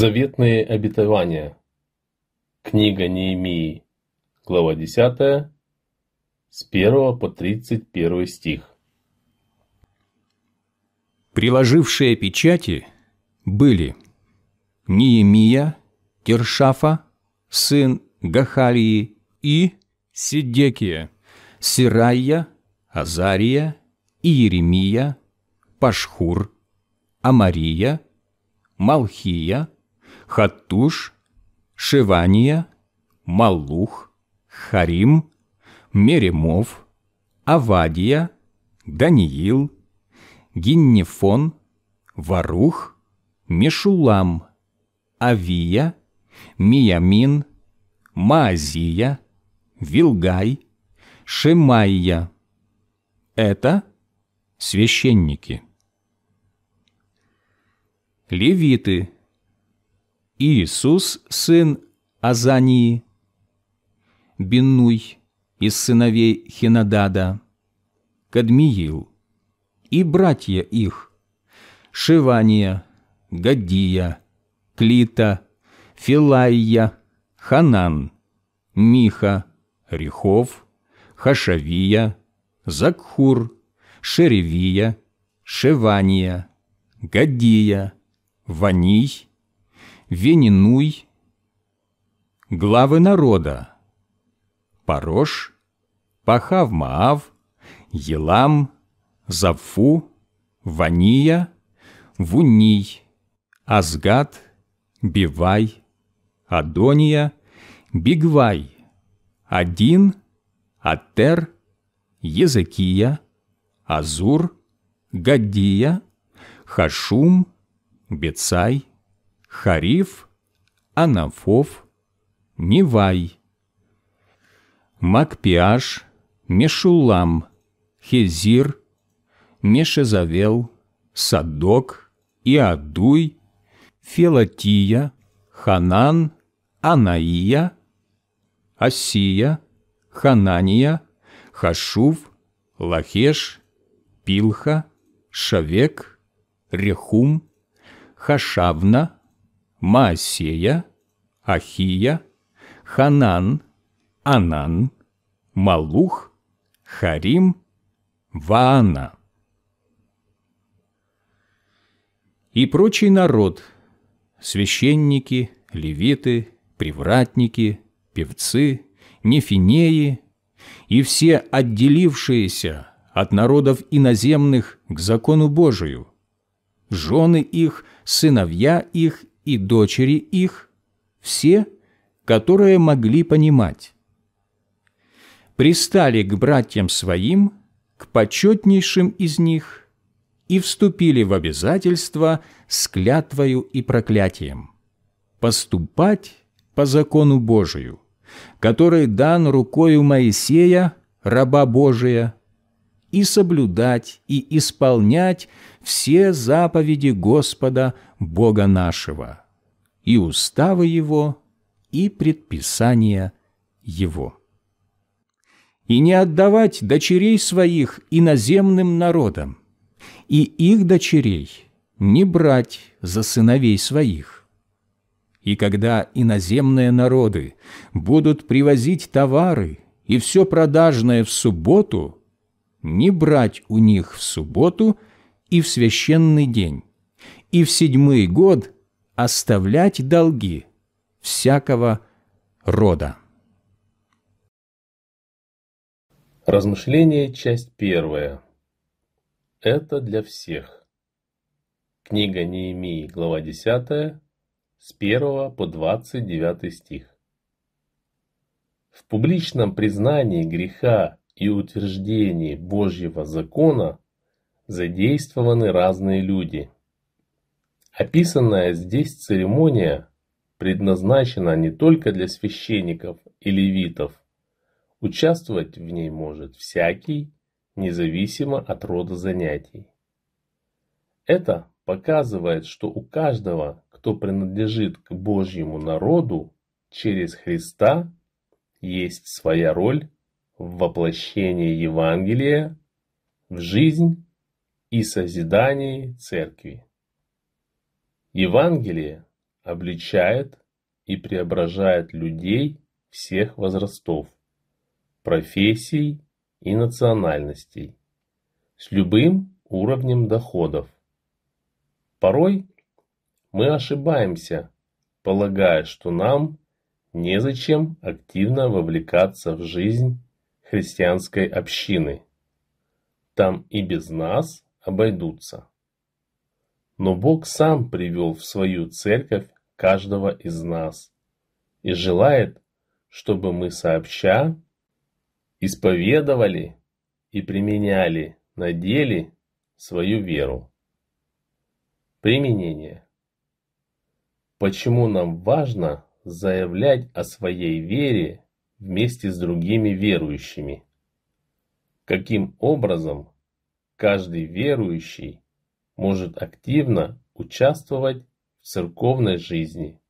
Заветные обетования. Книга Неемии. Глава 10. С 1 по 31 стих. Приложившие печати были Неемия, Тершафа, сын Гахалии и Сидекия, Сирайя, Азария, Иеремия, Пашхур, Амария, Малхия – Хаттуш, Шивания, Малух, Харим, Меремов, Авадия, Даниил, Гиннефон, Варух, Мешулам, Авия, Миямин, Маазия, Вилгай, Шемайя. Это священники. Левиты – Иисус, сын Азании, Бенуй из сыновей Хинадада, Кадмиил и братья их, Шивания, Гадия, Клита, Филайя, Ханан, Миха, Рехов, Хашавия, Закхур, Шеревия, Шевания, Гадия, Ваний, Венинуй, главы народа, Парош, Пахав-Маав, Елам, Завфу, Вания, Вуний, Азгад, Бивай, Адония, Бигвай, Один, Атер, Языкия, Азур, Гадия, Хашум, Бецай, Хариф, Анафов, Невай, Макпиаш, Мешулам, Хезир, Мешезавел, Садок, Иадуй, Фелатия, Ханан, Анаия, Асия, Ханания, Хашув, Лахеш, Пилха, Шавек, Рехум, Хашавна, Маасея, Ахия, Ханан, Анан, Малух, Харим, Ваана. И прочий народ, священники, левиты, привратники, певцы, нефинеи и все отделившиеся от народов иноземных к закону Божию, жены их, сыновья их и дочери их, все, которые могли понимать. Пристали к братьям своим, к почетнейшим из них, и вступили в обязательство с клятвою и проклятием поступать по закону Божию, который дан рукою Моисея, раба Божия, и соблюдать и исполнять все заповеди Господа Бога нашего, и уставы Его, и предписания Его. И не отдавать дочерей своих иноземным народам, и их дочерей не брать за сыновей своих. И когда иноземные народы будут привозить товары и все продажное в субботу – не брать у них в субботу и в священный день, и в седьмой год оставлять долги всякого рода. Размышление, часть первая. Это для всех. Книга Неемии, глава 10, с 1 по 29 стих. В публичном признании греха и утверждении Божьего закона задействованы разные люди. Описанная здесь церемония предназначена не только для священников и левитов. Участвовать в ней может всякий, независимо от рода занятий. Это показывает, что у каждого, кто принадлежит к Божьему народу через Христа, есть своя роль в воплощение Евангелия в жизнь и созидании Церкви. Евангелие обличает и преображает людей всех возрастов, профессий и национальностей, с любым уровнем доходов. Порой мы ошибаемся, полагая, что нам незачем активно вовлекаться в жизнь христианской общины. Там и без нас обойдутся. Но Бог сам привел в свою церковь каждого из нас и желает, чтобы мы сообща исповедовали и применяли на деле свою веру. Применение. Почему нам важно заявлять о своей вере вместе с другими верующими. Каким образом каждый верующий может активно участвовать в церковной жизни?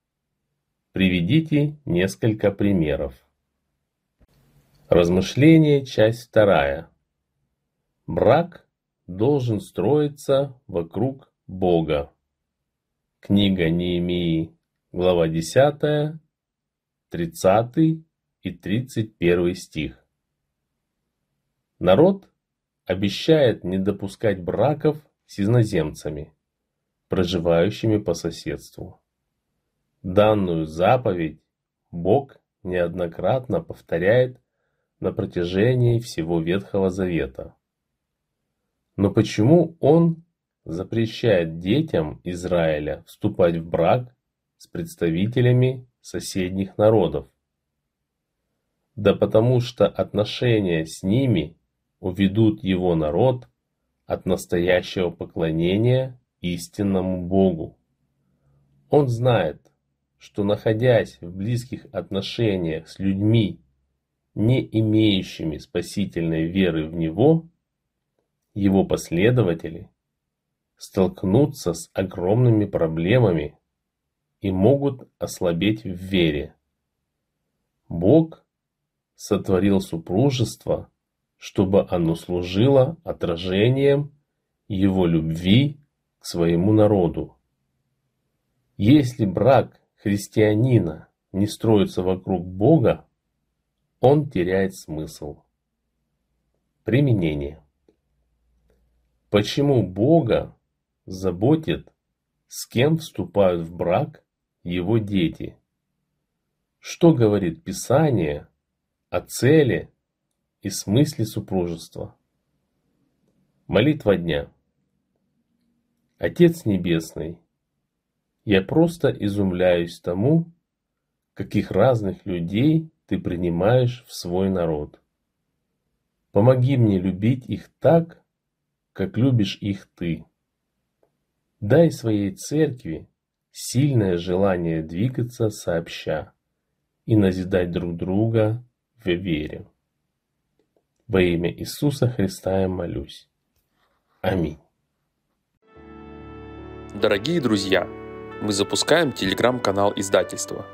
Приведите несколько примеров. Размышление, часть вторая. Брак должен строиться вокруг Бога. Книга Неемии, глава 10, 30 и 31 стих. Народ обещает не допускать браков с изноземцами, проживающими по соседству. Данную заповедь Бог неоднократно повторяет на протяжении всего Ветхого Завета. Но почему он запрещает детям Израиля вступать в брак с представителями соседних народов? Да потому что отношения с ними уведут его народ от настоящего поклонения истинному Богу. Он знает, что находясь в близких отношениях с людьми, не имеющими спасительной веры в Него, его последователи столкнутся с огромными проблемами и могут ослабеть в вере. Бог сотворил супружество, чтобы оно служило отражением его любви к своему народу. Если брак христианина не строится вокруг Бога, он теряет смысл. Применение. Почему Бога заботит, с кем вступают в брак его дети? Что говорит Писание о цели и смысле супружества. Молитва дня. Отец Небесный, я просто изумляюсь тому, каких разных людей ты принимаешь в свой народ. Помоги мне любить их так, как любишь их ты. Дай своей церкви сильное желание двигаться сообща и назидать друг друга в вере. Во имя Иисуса Христа я молюсь. Аминь. Дорогие друзья, мы запускаем телеграм-канал издательства.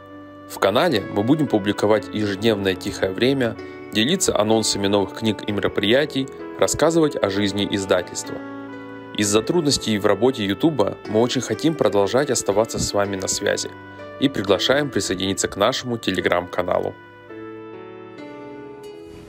В канале мы будем публиковать ежедневное тихое время, делиться анонсами новых книг и мероприятий, рассказывать о жизни издательства. Из-за трудностей в работе YouTube мы очень хотим продолжать оставаться с вами на связи и приглашаем присоединиться к нашему телеграм-каналу.